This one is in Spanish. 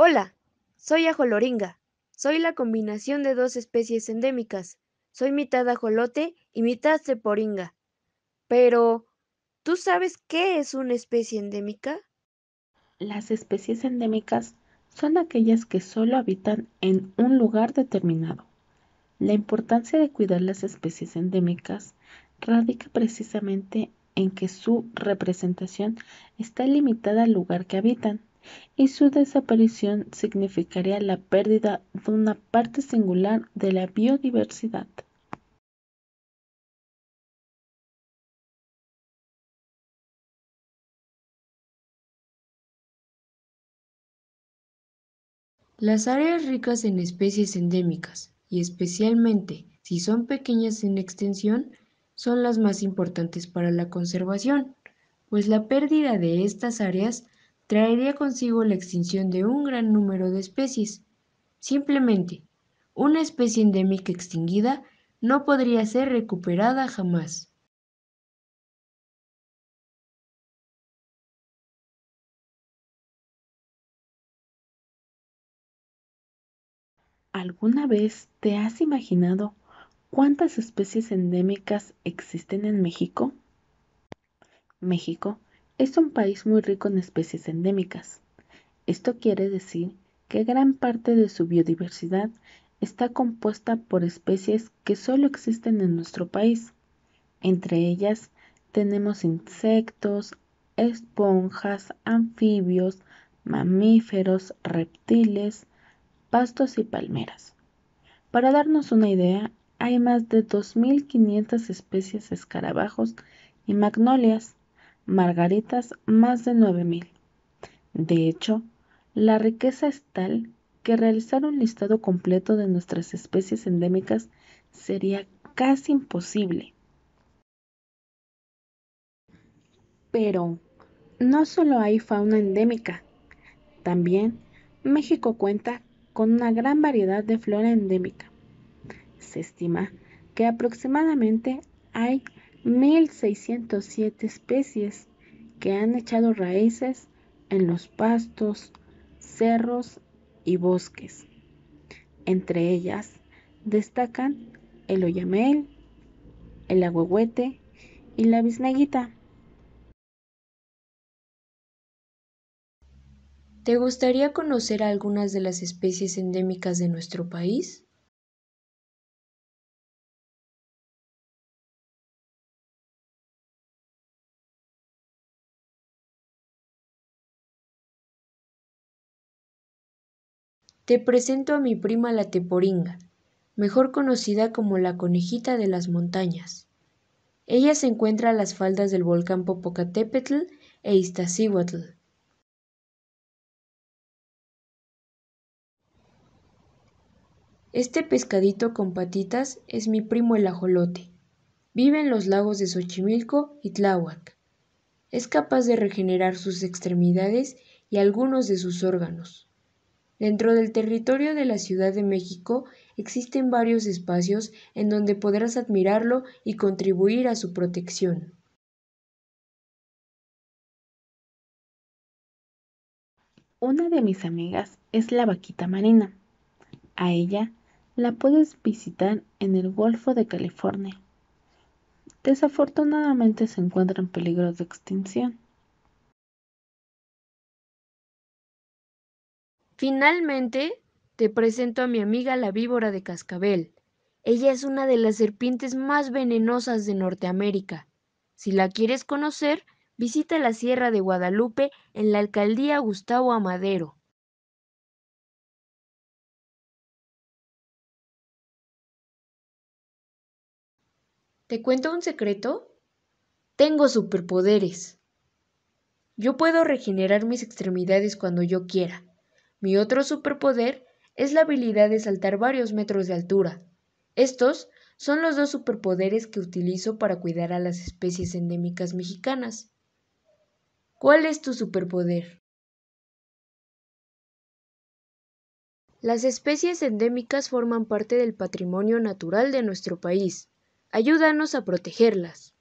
Hola, soy ajoloringa. Soy la combinación de dos especies endémicas. Soy mitad ajolote y mitad ceporinga. Pero, ¿tú sabes qué es una especie endémica? Las especies endémicas son aquellas que solo habitan en un lugar determinado. La importancia de cuidar las especies endémicas radica precisamente en que su representación está limitada al lugar que habitan y su desaparición significaría la pérdida de una parte singular de la biodiversidad. Las áreas ricas en especies endémicas, y especialmente si son pequeñas en extensión, son las más importantes para la conservación, pues la pérdida de estas áreas traería consigo la extinción de un gran número de especies. Simplemente, una especie endémica extinguida no podría ser recuperada jamás. ¿Alguna vez te has imaginado cuántas especies endémicas existen en México? México es un país muy rico en especies endémicas. Esto quiere decir que gran parte de su biodiversidad está compuesta por especies que solo existen en nuestro país. Entre ellas tenemos insectos, esponjas, anfibios, mamíferos, reptiles, pastos y palmeras. Para darnos una idea, hay más de 2.500 especies de escarabajos y magnolias, margaritas más de 9.000. De hecho, la riqueza es tal que realizar un listado completo de nuestras especies endémicas sería casi imposible. Pero no solo hay fauna endémica, también México cuenta con una gran variedad de flora endémica. Se estima que aproximadamente hay 1.607 especies que han echado raíces en los pastos, cerros y bosques. Entre ellas destacan el oyamel, el agüehuete y la bisneguita. ¿Te gustaría conocer algunas de las especies endémicas de nuestro país? Te presento a mi prima la teporinga, mejor conocida como la conejita de las montañas. Ella se encuentra a las faldas del volcán Popocatépetl e Iztaccíhuatl. Este pescadito con patitas es mi primo el ajolote. Vive en los lagos de Xochimilco y Tláhuac. Es capaz de regenerar sus extremidades y algunos de sus órganos. Dentro del territorio de la Ciudad de México existen varios espacios en donde podrás admirarlo y contribuir a su protección. Una de mis amigas es la vaquita marina. A ella la puedes visitar en el Golfo de California. Desafortunadamente se encuentra en peligro de extinción. Finalmente, te presento a mi amiga la víbora de cascabel. Ella es una de las serpientes más venenosas de Norteamérica. Si la quieres conocer, visita la Sierra de Guadalupe en la alcaldía Gustavo Amadero. ¿Te cuento un secreto? Tengo superpoderes. Yo puedo regenerar mis extremidades cuando yo quiera. Mi otro superpoder es la habilidad de saltar varios metros de altura. Estos son los dos superpoderes que utilizo para cuidar a las especies endémicas mexicanas. ¿Cuál es tu superpoder? Las especies endémicas forman parte del patrimonio natural de nuestro país. Ayúdanos a protegerlas.